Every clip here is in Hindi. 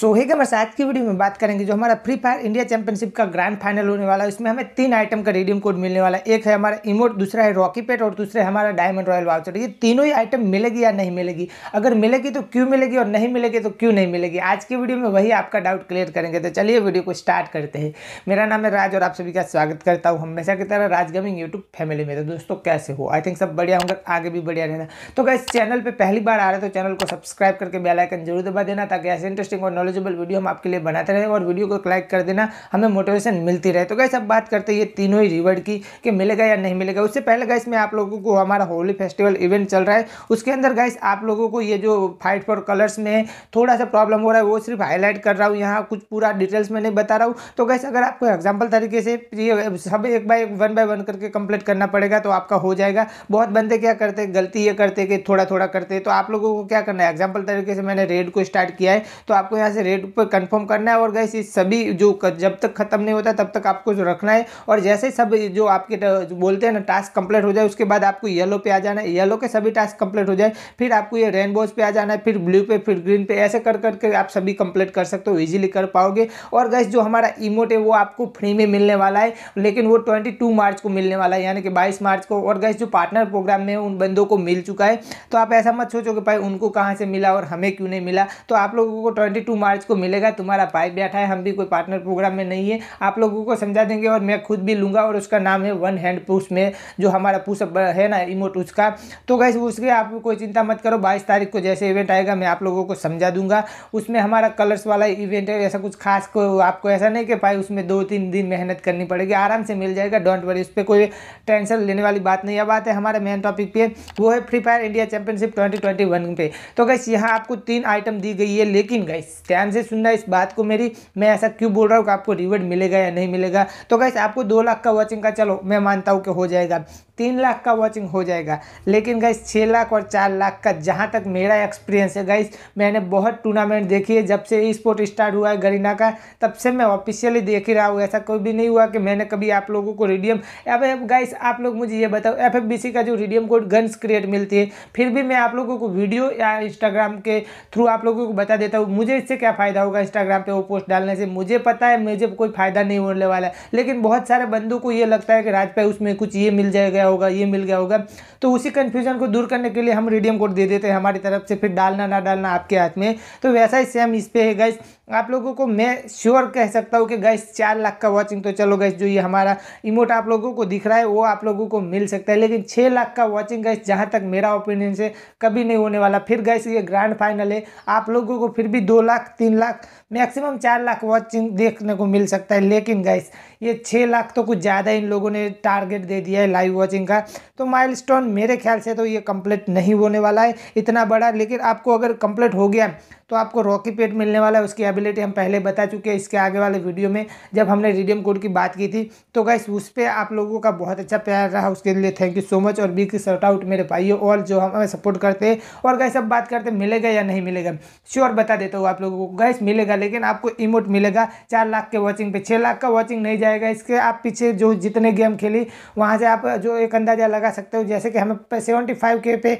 सोहे के आज की वीडियो में बात करेंगे जो हमारा फ्री फायर इंडिया चैंपियनशिप का ग्रैंड फाइनल होने वाला है इसमें हमें तीन आइटम का रिडीम कोड मिलने वाला है एक है हमारा इमोट दूसरा है रॉकी पेट और दूसरा हमारा डायमंड रॉयल वाउचर ये तीनों ही आइटम मिलेगी या नहीं मिलेगी अगर मिलेगी तो क्यों मिलेगी और नहीं मिलेगी तो क्यों नहीं मिलेगी आज की वीडियो में वही आपका डाउट क्लियर करेंगे तो चलिए वीडियो को स्टार्ट करते हैं मेरा नाम है राज और आप सभी का स्वागत करता हूँ हमेशा की तरह राज गेमिंग यूट्यूब फैमिली में तो दोस्तों कैसे हो आई थिंक सब बढ़िया होंगे आगे भी बढ़िया रहना तो अगर इस चैनल पर पहली बार आ रहे तो चैनल को सब्सक्राइब करके बेलाइकन जरूर दबा देना ताकि ऐसे इंटरेस्टिंग और नॉलेजेबल वीडियो हम आपके लिए बनाते रहे और वीडियो को लाइक कर देना हमें मोटिवेशन मिलती रहे तो गैस अब बात करते हैं ये तीनों ही रिवर्ड की कि मिलेगा या नहीं मिलेगा उससे पहले गैस में आप लोगों को हमारा होली फेस्टिवल इवेंट चल रहा है उसके अंदर गैस आप लोगों को ये जो फाइट फॉर कलर्स में थोड़ा सा प्रॉब्लम हो रहा है वो सिर्फ हाईलाइट कर रहा हूँ यहाँ कुछ पूरा डिटेल्स में नहीं बता रहा हूँ तो गैस अगर आपको एग्जाम्पल तरीके से ये सब एक बाई वन बाय वन करके कंप्लीट करना पड़ेगा तो आपका हो जाएगा बहुत बंदे क्या करते गलती ये करते कि थोड़ा थोड़ा करते तो आप लोगों को क्या करना है एग्जाम्पल तरीके से मैंने रेड को स्टार्ट किया है तो आपको यहाँ से रेट पर कंफर्म करना है और गैस इस सभी जो जब तक खत्म नहीं होता तब तक आपको जो रखना है और जैसे सब जो आपके जो बोलते हैं ना टास्क कंप्लीट हो जाए उसके बाद आपको येलो पे आ जाना है येलो के सभी टास्क कंप्लीट हो जाए फिर आपको ये रेनबोज पे आ जाना है फिर ब्लू पे फिर ग्रीन पे ऐसे कर करके आप सभी कंप्लीट कर सकते हो ईजिली कर पाओगे और गैस जो हमारा इमोट है वो आपको फ्री में मिलने वाला है लेकिन वो ट्वेंटी मार्च को मिलने वाला है यानी कि बाईस मार्च को और गैस जो पार्टनर प्रोग्राम में उन बंदों को मिल चुका है तो आप ऐसा मत सोचो कि भाई उनको कहाँ से मिला और हमें क्यों नहीं मिला तो आप लोगों को ट्वेंटी मार्च को मिलेगा तुम्हारा भाई बैठा है हम भी कोई पार्टनर प्रोग्राम में नहीं है आप लोगों को समझा देंगे और मैं खुद भी लूँगा और उसका नाम है वन हैंड पुश में जो हमारा पुश है ना इमोट उसका तो गैस उसके आप कोई चिंता मत करो बाईस तारीख को जैसे इवेंट आएगा मैं आप लोगों को समझा दूंगा उसमें हमारा कलर्स वाला इवेंट है ऐसा कुछ खास को आपको ऐसा नहीं कि भाई उसमें दो तीन दिन मेहनत करनी पड़ेगी आराम से मिल जाएगा डोंट वरी उस पर कोई टेंशन लेने वाली बात नहीं अब बात है हमारे मेन टॉपिक पे वो है free fire India championship twenty पे तो गैस यहाँ आपको तीन आइटम दी गई है लेकिन गैस ध्यान से सुनना इस बात को मेरी मैं ऐसा क्यों बोल रहा हूँ कि आपको रिवॉर्ड मिलेगा या नहीं मिलेगा तो गाइस आपको दो लाख का वॉचिंग का चलो मैं मानता हूँ कि हो जाएगा तीन लाख का वॉचिंग हो जाएगा लेकिन गाइस छः लाख और चार लाख का जहाँ तक मेरा एक्सपीरियंस है गाइस मैंने बहुत टूर्नामेंट देखी है जब से ई स्पोर्ट स्टार्ट हुआ है गरीना का तब से मैं ऑफिशियली देख ही रहा हूँ ऐसा कोई भी नहीं हुआ कि मैंने कभी आप लोगों को रिडियम अब गाइस आप लोग मुझे ये बताओ एफ का जो रिडियम कोड गन्स क्रिएट मिलती है फिर भी मैं आप लोगों को वीडियो या इंस्टाग्राम के थ्रू आप लोगों को बता देता हूँ मुझे इससे इससे क्या फ़ायदा होगा इंस्टाग्राम पे वो पोस्ट डालने से मुझे पता है मुझे कोई फ़ायदा नहीं होने वाला है लेकिन बहुत सारे बंधु को ये लगता है कि राज उसमें कुछ ये मिल जाएगा होगा ये मिल गया होगा तो उसी कन्फ्यूजन को दूर करने के लिए हम रेडियम कोड दे देते हैं हमारी तरफ से फिर डालना ना डालना आपके हाथ में तो वैसा ही सेम इस पर है गैस आप लोगों को मैं श्योर कह सकता हूँ कि गैस चार लाख का वॉचिंग तो चलो गैस जो ये हमारा इमोट आप लोगों को दिख रहा है वो आप लोगों को मिल सकता है लेकिन छः लाख का वॉचिंग गैस जहाँ तक मेरा ओपिनियन से कभी नहीं होने वाला फिर गैस ये ग्रांड फाइनल है आप लोगों को फिर भी दो लाख लाख तीन लाख मैक्सिमम चार लाख वॉचिंग देखने को मिल सकता है लेकिन गाइस ये छः लाख तो कुछ ज़्यादा इन लोगों ने टारगेट दे दिया है लाइव वॉचिंग का तो माइलस्टोन मेरे ख्याल से तो ये कंप्लीट नहीं होने वाला है इतना बड़ा लेकिन आपको अगर कंप्लीट हो गया तो आपको रॉकी पेट मिलने वाला है उसकी एबिलिटी हम पहले बता चुके हैं इसके आगे वाले वीडियो में जब हमने रिडियम कोड की बात की थी तो गाइस उस पर आप लोगों का बहुत अच्छा प्यार रहा उसके लिए थैंक यू सो मच और बिग शर्ट आउट मेरे भाइयों और जो हमें सपोर्ट करते हैं और गाइस अब बात करते मिलेगा या नहीं मिलेगा श्योर बता देता हूँ आप लोग लोगों को गैस मिलेगा लेकिन आपको इमोट मिलेगा चार लाख के वॉचिंग पे छः लाख का वॉचिंग नहीं जाएगा इसके आप पीछे जो जितने गेम खेली वहाँ से आप जो एक अंदाज़ा लगा सकते हो जैसे कि हमें सेवेंटी फाइव के पे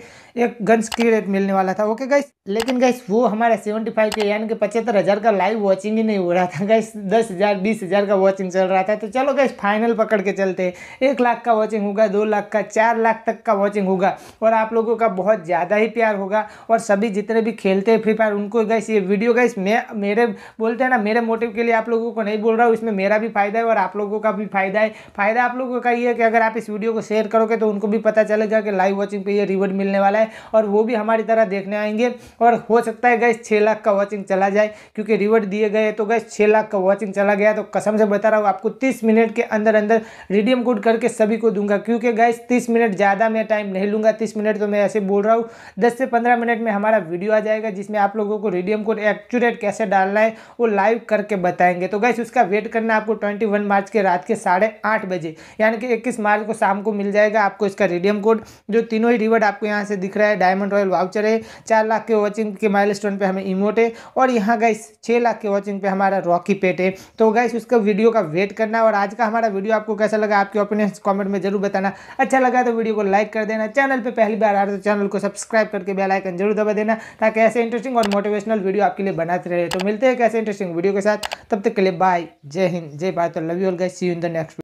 एक गन्स की रेट मिलने वाला था ओके गैस लेकिन गैस वो हमारा सेवेंटी फाइव के यानी कि पचहत्तर हज़ार का लाइव वॉचिंग ही नहीं हो रहा था गैस दस हज़ार बीस हज़ार का वॉचिंग चल रहा था तो चलो गैस फाइनल पकड़ के चलते हैं एक लाख का वॉचिंग होगा दो लाख का चार लाख तक का वॉचिंग होगा और आप लोगों का बहुत ज़्यादा ही प्यार होगा और सभी जितने भी खेलते हैं फ्री फायर उनको गैस ये वीडियो गाइस मैं मेरे बोलते हैं ना मेरे मोटिव के लिए आप लोगों को नहीं बोल रहा हूँ इसमें मेरा भी फायदा है और आप लोगों का भी फायदा है फायदा आप लोगों का ये है कि अगर आप इस वीडियो को शेयर करोगे तो उनको भी पता चलेगा कि लाइव वॉचिंग पर ये रिवॉर्ड मिलने वाला है और वो भी हमारी तरह देखने आएंगे और हो सकता है गैस छः लाख का वॉचिंग चला जाए क्योंकि रिवॉर्ड दिए गए तो गैस छः लाख का वॉचिंग चला गया तो कसम से बता रहा हूँ आपको तीस मिनट के अंदर अंदर रिडीम कोड करके सभी को दूंगा क्योंकि गैस तीस मिनट ज़्यादा मैं टाइम नहीं लूँगा तीस मिनट तो मैं ऐसे बोल रहा हूँ दस से पंद्रह मिनट में हमारा वीडियो आ जाएगा जिसमें आप लोगों को रिडीम कोड एक्ट एक्यूरेट कैसे डालना है वो लाइव करके बताएंगे तो गैस उसका वेट करना आपको ट्वेंटी वन मार्च के रात के साढ़े आठ बजे यानी कि इक्कीस मार्च को शाम को मिल जाएगा आपको इसका रेडियम कोड जो तीनों ही रिवर्ड आपको यहाँ से दिख रहा है डायमंड रॉयल वाउचर है चार लाख के वॉचिंग के माइल स्टोन हमें इमोट है और यहाँ गैस छः लाख के वॉचिंग पे हमारा रॉकी पेट है तो गैस उसका वीडियो का वेट करना और आज का हमारा वीडियो आपको कैसा लगा आपके ओपिनियंस कमेंट में जरूर बताना अच्छा लगा तो वीडियो को लाइक कर देना चैनल पे पहली बार आ है तो चैनल को सब्सक्राइब करके बेल आइकन जरूर दबा देना ताकि ऐसे इंटरेस्टिंग और मोटिवेशनल वीडियो आपके लिए बनाते रहे तो मिलते हैं कैसे इंटरेस्टिंग वीडियो के साथ तब तक के लिए बाय जय हिंद जय Bharat love you all guys see you in the next